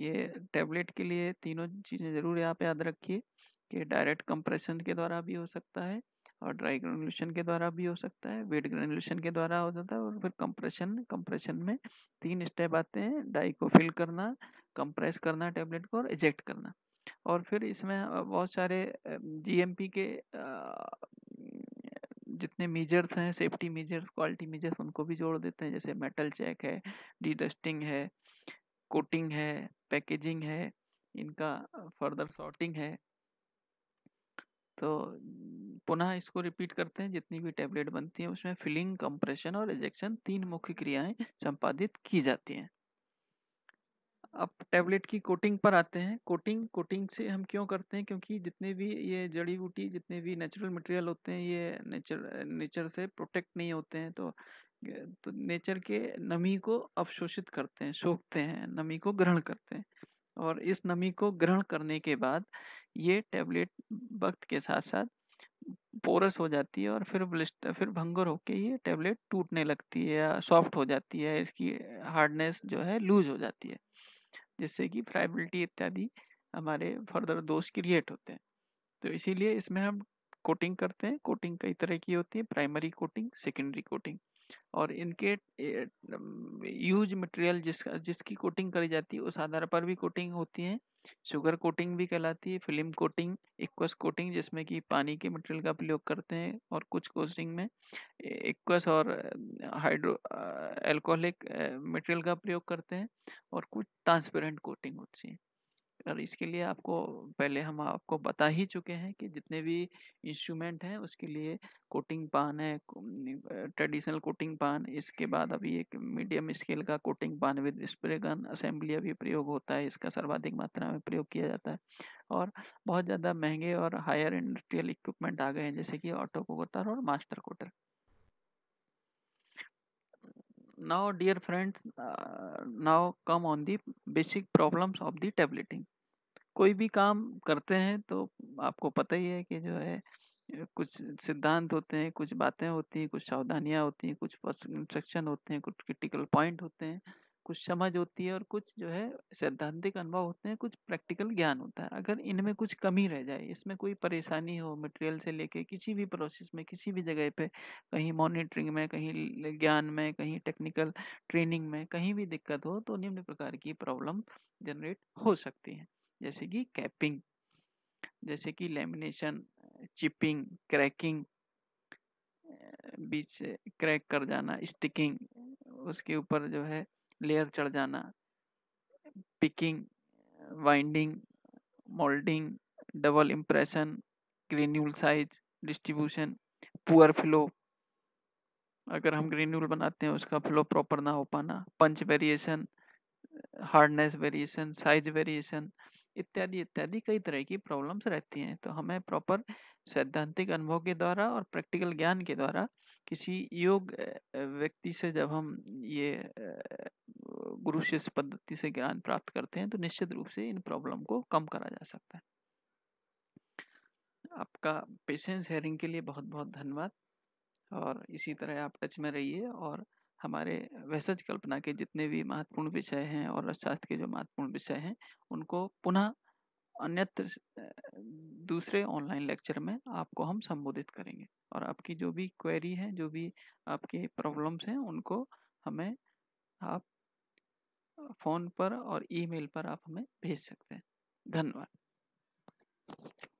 Speaker 1: ये टैबलेट के लिए तीनों चीज़ें ज़रूर आप याद रखिए कि डायरेक्ट कंप्रेशन के द्वारा भी हो सकता है और ड्राई ग्रेनुलेशन के द्वारा भी हो सकता है वेट ग्रेनुलेशन के द्वारा हो जाता है और फिर कंप्रेशन कंप्रेशन में तीन स्टेप आते हैं डाई को फिल करना कंप्रेस करना टेबलेट को और इजेक्ट करना और फिर इसमें बहुत सारे जीएमपी के जितने मेजर्स हैं सेफ्टी मेजर्स क्वालिटी मेजर्स उनको भी जोड़ देते हैं जैसे मेटल चेक है डी डस्टिंग है कोटिंग है पैकेजिंग है इनका फर्दर सॉर्टिंग है तो पुनः इसको रिपीट करते हैं जितनी भी टैबलेट बनती है उसमें फिलिंग कंप्रेशन और इजेक्शन तीन मुख्य क्रियाएं संपादित की जाती हैं अब टैबलेट की कोटिंग पर आते हैं कोटिंग कोटिंग से हम क्यों करते हैं क्योंकि जितने भी ये जड़ी बूटी जितने भी नेचुरल मटेरियल होते हैं ये नेचर नेचर से प्रोटेक्ट नहीं होते हैं तो तो नेचर के नमी को अवशोषित करते हैं सोखते हैं नमी को ग्रहण करते हैं और इस नमी को ग्रहण करने के बाद ये टैबलेट वक्त के साथ साथ पोरस हो जाती है और फिर ब्लिस्ट फिर भंगुर होकर ये टैबलेट टूटने लगती है या सॉफ्ट हो जाती है इसकी हार्डनेस जो है लूज हो जाती है जिससे कि फ्राइबिलिटी इत्यादि हमारे फर्दर दोष क्रिएट होते हैं तो इसीलिए इसमें हम कोटिंग करते हैं कोटिंग कई तरह की होती है प्राइमरी कोटिंग सेकेंडरी कोटिंग और इनके यूज मटेरियल जिस जिसकी कोटिंग करी जाती है उस आधार पर भी कोटिंग होती है शुगर कोटिंग भी कहलाती है फिल्म कोटिंग इक्वस कोटिंग जिसमें कि पानी के मटेरियल का प्रयोग करते हैं और कुछ कोटिंग में इक्वस और हाइड्रो एल्कोहलिक मटेरियल का प्रयोग करते हैं और कुछ ट्रांसपेरेंट कोटिंग होती है और इसके लिए आपको पहले हम आपको बता ही चुके हैं कि जितने भी इंस्ट्रूमेंट हैं उसके लिए कोटिंग पान है ट्रेडिशनल कोटिंग पान इसके बाद अभी एक मीडियम स्केल का coating pan with spray gun assembly अभी प्रयोग होता है इसका सर्वाधिक मात्रा में प्रयोग किया जाता है और बहुत ज़्यादा महंगे और हायर इंडस्ट्रियल इक्विपमेंट आ गए हैं जैसे कि ऑटो कोटर और master coater now dear friends uh, now come on the basic problems of the tableting कोई भी काम करते हैं तो आपको पता ही है कि जो है कुछ सिद्धांत होते हैं कुछ बातें होती हैं कुछ सावधानियाँ होती हैं कुछ फर्स्ट इंस्ट्रक्शन होते हैं कुछ क्रिटिकल पॉइंट होते हैं कुछ समझ होती है और कुछ जो है सैद्धांतिक अनुभव होते हैं कुछ प्रैक्टिकल ज्ञान होता है अगर इनमें कुछ कमी रह जाए इसमें कोई परेशानी हो मटेरियल से लेके किसी भी प्रोसेस में किसी भी जगह पे कहीं मॉनिटरिंग में कहीं ज्ञान में कहीं टेक्निकल ट्रेनिंग में कहीं भी दिक्कत हो तो निम्न प्रकार की प्रॉब्लम जनरेट हो सकती है जैसे कि कैपिंग जैसे कि लेमिनेशन चिपिंग क्रैकिंग बीच क्रैक कर जाना स्टिकिंग उसके ऊपर जो है लेयर चढ़ जाना picking winding moulding double impression granule size distribution poor flow अगर हम ग्रेन्यूल बनाते हैं उसका फ्लो प्रॉपर ना हो पाना punch variation hardness variation size variation इत्यादि इत्यादि कई तरह की प्रॉब्लम्स रहती हैं तो हमें प्रॉपर सैद्धांतिक अनुभव के द्वारा और प्रैक्टिकल ज्ञान के द्वारा किसी योग व्यक्ति से जब हम ये गुरु शिष्य पद्धति से ज्ञान प्राप्त करते हैं तो निश्चित रूप से इन प्रॉब्लम को कम करा जा सकता है आपका पेशेंस हेयरिंग के लिए बहुत बहुत धन्यवाद और इसी तरह आप टच में रहिए और हमारे वैसज कल्पना के जितने भी महत्वपूर्ण विषय हैं और अर्थशास्त्र के जो महत्वपूर्ण विषय हैं उनको पुनः अन्यत्र दूसरे ऑनलाइन लेक्चर में आपको हम संबोधित करेंगे और आपकी जो भी क्वेरी है जो भी आपकी प्रॉब्लम्स हैं उनको हमें आप फ़ोन पर और ईमेल पर आप हमें भेज सकते हैं धन्यवाद